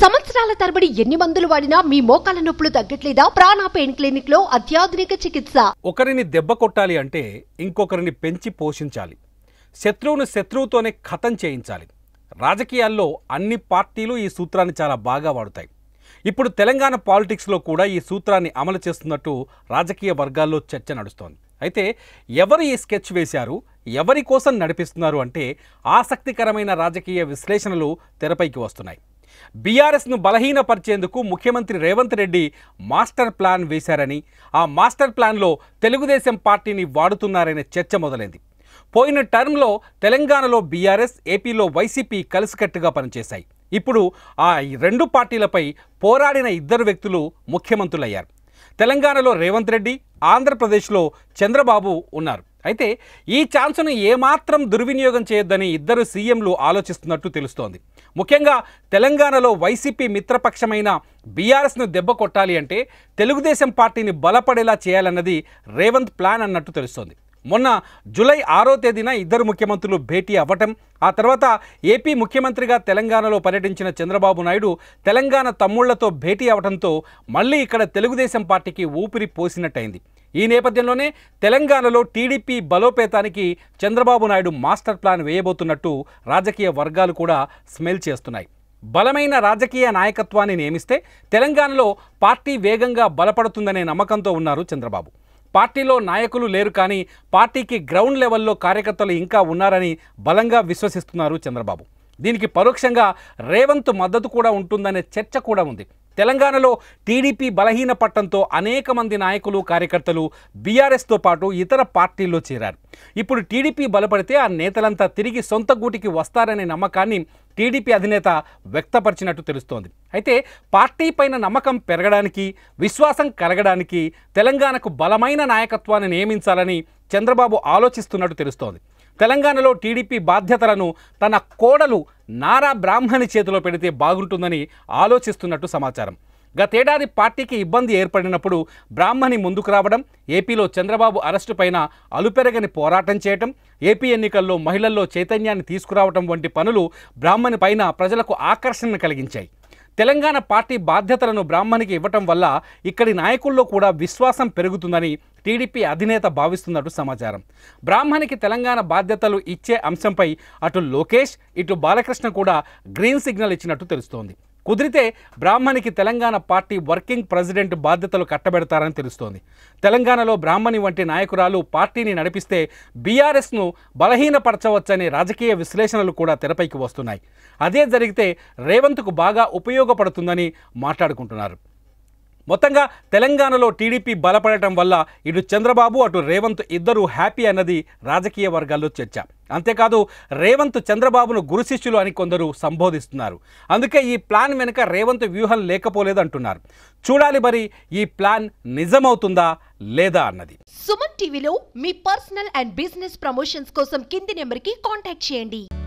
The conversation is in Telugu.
సంవత్సరాల తరబడి ఎన్ని మందులు వాడినా మీ మోకాల నొప్పులు తగ్గట్లేదా ప్రాణా పెయిన్ క్లినిక్ లో అత్యాధునిక చికిత్స ఒకరిని దెబ్బ కొట్టాలి అంటే ఇంకొకరిని పెంచి పోషించాలి శత్రువును శత్రువుతోనే ఖతం చేయించాలి రాజకీయాల్లో అన్ని పార్టీలు ఈ సూత్రాన్ని చాలా బాగా వాడుతాయి ఇప్పుడు తెలంగాణ పాలిటిక్స్లో కూడా ఈ సూత్రాన్ని అమలు చేస్తున్నట్టు రాజకీయ వర్గాల్లో చర్చ నడుస్తోంది అయితే ఎవరు ఈ స్కెచ్ వేశారు ఎవరి కోసం నడిపిస్తున్నారు అంటే ఆసక్తికరమైన రాజకీయ విశ్లేషణలు తెరపైకి వస్తున్నాయి బీఆర్ఎస్ను బలహీనపరిచేందుకు ముఖ్యమంత్రి రేవంత్ రెడ్డి మాస్టర్ ప్లాన్ వేశారని ఆ మాస్టర్ ప్లాన్లో తెలుగుదేశం పార్టీని వాడుతున్నారనే చర్చ మొదలైంది పోయిన టర్మ్లో తెలంగాణలో బీఆర్ఎస్ ఏపీలో వైసీపీ కలిసికట్టుగా పనిచేశాయి ఇప్పుడు ఆ రెండు పార్టీలపై పోరాడిన ఇద్దరు వ్యక్తులు ముఖ్యమంత్రులయ్యారు తెలంగాణలో రేవంత్ రెడ్డి ఆంధ్రప్రదేశ్లో చంద్రబాబు ఉన్నారు అయితే ఈ ఛాన్సును ఏమాత్రం దుర్వినియోగం చేయొద్దని ఇద్దరు సీఎంలు ఆలోచిస్తున్నట్టు తెలుస్తోంది ముఖ్యంగా తెలంగాణలో వైసీపీ మిత్రపక్షమైన బీఆర్ఎస్ను దెబ్బ కొట్టాలి అంటే తెలుగుదేశం పార్టీని బలపడేలా చేయాలన్నది రేవంత్ ప్లాన్ అన్నట్టు తెలుస్తోంది మొన్న జూలై ఆరో తేదీన ఇద్దరు ముఖ్యమంత్రులు భేటీ అవ్వటం ఆ తర్వాత ఏపీ ముఖ్యమంత్రిగా తెలంగాణలో పర్యటించిన చంద్రబాబు నాయుడు తెలంగాణ తమ్ముళ్లతో భేటీ అవ్వడంతో మళ్ళీ ఇక్కడ తెలుగుదేశం పార్టీకి ఊపిరి పోసినట్టయింది ఈ నేపథ్యంలోనే తెలంగాణలో టీడీపీ బలోపేతానికి చంద్రబాబు నాయుడు మాస్టర్ ప్లాన్ వేయబోతున్నట్టు రాజకీయ వర్గాలు కూడా స్మెల్ చేస్తున్నాయి బలమైన రాజకీయ నాయకత్వాన్ని నియమిస్తే తెలంగాణలో పార్టీ వేగంగా బలపడుతుందనే నమ్మకంతో ఉన్నారు చంద్రబాబు పార్టీలో నాయకులు లేరు కానీ పార్టీకి గ్రౌండ్ లెవెల్లో కార్యకర్తలు ఇంకా ఉన్నారని బలంగా విశ్వసిస్తున్నారు చంద్రబాబు దీనికి పరోక్షంగా రేవంత్ మద్దతు కూడా ఉంటుందనే చర్చ కూడా ఉంది తెలంగాణలో టీడీపీ బలహీన పట్టంతో అనేక మంది నాయకులు కార్యకర్తలు బీఆర్ఎస్తో పాటు ఇతర పార్టీల్లో చేరారు ఇప్పుడు టీడీపీ బలపడితే ఆ నేతలంతా తిరిగి సొంత గూటికి వస్తారనే నమ్మకాన్ని టీడీపీ అధినేత వ్యక్తపరిచినట్టు తెలుస్తోంది అయితే పార్టీ పైన నమ్మకం పెరగడానికి విశ్వాసం కలగడానికి తెలంగాణకు బలమైన నాయకత్వాన్ని నియమించాలని చంద్రబాబు ఆలోచిస్తున్నట్టు తెలుస్తోంది తెలంగాణలో టీడీపీ బాధ్యతలను తన కోడలు నారా బ్రాహ్మణి చేతిలో పెడితే బాగుంటుందని ఆలోచిస్తున్నట్టు సమాచారం గతేడాది పార్టీకి ఇబ్బంది ఏర్పడినప్పుడు బ్రాహ్మణి ముందుకు రావడం ఏపీలో చంద్రబాబు అరెస్టు పైన అలుపెరగని పోరాటం చేయటం ఏపీ ఎన్నికల్లో మహిళల్లో చైతన్యాన్ని తీసుకురావటం వంటి పనులు బ్రాహ్మణి పైన ప్రజలకు ఆకర్షణ కలిగించాయి తెలంగాణ పార్టీ బాధ్యతలను బ్రాహ్మణికి ఇవ్వటం వల్ల ఇక్కడి నాయకుల్లో కూడా విశ్వాసం పెరుగుతుందని టీడీపీ అధినేత భావిస్తున్నట్టు సమాచారం బ్రాహ్మణికి తెలంగాణ బాధ్యతలు ఇచ్చే అంశంపై అటు లోకేష్ ఇటు బాలకృష్ణ కూడా గ్రీన్ సిగ్నల్ ఇచ్చినట్టు తెలుస్తోంది కుదిరితే బ్రాహ్మణికి తెలంగాణ పార్టీ వర్కింగ్ ప్రెసిడెంట్ బాధ్యతలు కట్టబెడతారని తెలుస్తోంది తెలంగాణలో బ్రాహ్మణి వంటి నాయకురాలు పార్టీని నడిపిస్తే బీఆర్ఎస్ను బలహీనపరచవచ్చనే రాజకీయ విశ్లేషణలు కూడా తెరపైకి వస్తున్నాయి అదే జరిగితే రేవంత్కు బాగా ఉపయోగపడుతుందని మాట్లాడుకుంటున్నారు మొత్తంగా తెలంగాణలో టీడీపీ బలపడటం వల్ల ఇటు చంద్రబాబు అటు రేవంత్ ఇద్దరూ హ్యాపీ అన్నది రాజకీయ వర్గాల్లో చర్చ అంతేకాదు రేవంత్ చంద్రబాబును గురుశిష్యులు అని కొందరు సంబోధిస్తున్నారు అందుకే ఈ ప్లాన్ వెనుక రేవంత్ వ్యూహం లేకపోలేదంటున్నారు చూడాలి మరి ఈ ప్లాన్ నిజమవుతుందా లేదా అన్నది సుమన్ టీవీలో మీ పర్సనల్ అండ్ బిజినెస్ ప్రమోషన్స్ కోసం కింది నెంబర్కి కాంటాక్ట్ చేయండి